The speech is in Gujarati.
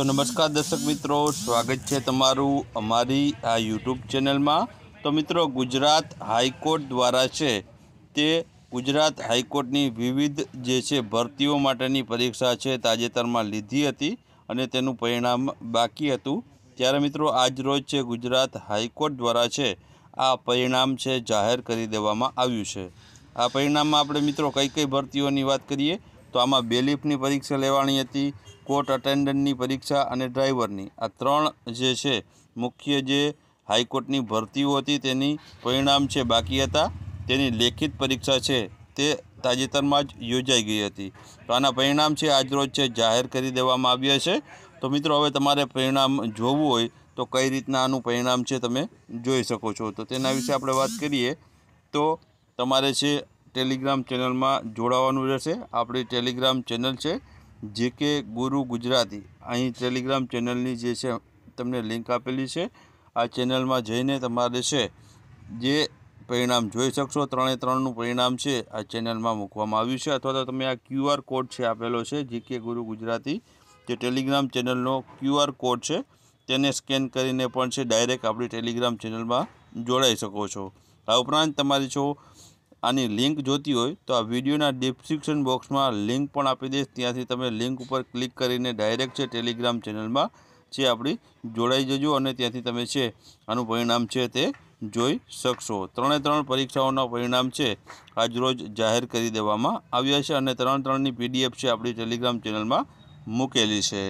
તો નમસ્કાર દર્શક મિત્રો સ્વાગત છે તમારું અમારી આ યુટ્યુબ ચેનલમાં તો મિત્રો ગુજરાત હાઈકોર્ટ દ્વારા છે તે ગુજરાત હાઈકોર્ટની વિવિધ જે છે ભરતીઓ માટેની પરીક્ષા છે તાજેતરમાં લીધી હતી અને તેનું પરિણામ બાકી હતું ત્યારે મિત્રો આજ રોજ છે ગુજરાત હાઈકોર્ટ દ્વારા છે આ પરિણામ છે જાહેર કરી દેવામાં આવ્યું છે આ પરિણામમાં આપણે મિત્રો કઈ કઈ ભરતીઓની વાત કરીએ તો આમાં બેલીફની પરીક્ષા લેવાની હતી કોર્ટ અટેન્ડન્ટની પરીક્ષા અને ડ્રાઈવરની આ ત્રણ જે છે મુખ્ય જે હાઈકોર્ટની ભરતીઓ હતી તેની પરિણામ છે બાકી હતા તેની લેખિત પરીક્ષા છે તે તાજેતરમાં જ યોજાઈ ગઈ હતી તો આના પરિણામ છે આજરોજ છે જાહેર કરી દેવામાં આવ્યા છે તો મિત્રો હવે તમારે પરિણામ જોવું હોય તો કઈ રીતના આનું પરિણામ છે તમે જોઈ શકો છો તો તેના વિશે આપણે વાત કરીએ તો તમારે છે ટેલિગ્રામ ચેનલમાં જોડાવાનું રહેશે આપણી ટેલિગ્રામ ચેનલ છે જે કે ગુરુ ગુજરાતી અહીં ટેલિગ્રામ ચેનલની જે છે તમને લિંક આપેલી છે આ ચેનલમાં જઈને તમારે છે જે પરિણામ જોઈ શકશો ત્રણે ત્રણનું પરિણામ છે આ ચેનલમાં મૂકવામાં આવ્યું છે અથવા તો તમે આ ક્યુઆર કોડ છે આપેલો છે જે કે ગુરુ ગુજરાતી જે ટેલિગ્રામ ચેનલનો ક્યુઆર કોડ છે તેને સ્કેન કરીને પણ છે ડાયરેક્ટ આપણી ટેલિગ્રામ ચેનલમાં જોડાઈ શકો છો આ ઉપરાંત તમારી છો આની લિંક જોતી હોય તો આ વિડીયોના ડિસ્ક્રિપ્શન બોક્સમાં લિંક પણ આપી દઈશ ત્યાંથી તમે લિંક ઉપર ક્લિક કરીને ડાયરેક્ટ છે ટેલિગ્રામ ચેનલમાં છે આપણી જોડાઈ જજો અને ત્યાંથી તમે છે આનું પરિણામ છે તે જોઈ શકશો ત્રણે ત્રણ પરીક્ષાઓના પરિણામ છે આજરોજ જાહેર કરી દેવામાં આવ્યા છે અને ત્રણ ત્રણની પીડીએફ છે આપણી ટેલિગ્રામ ચેનલમાં મૂકેલી છે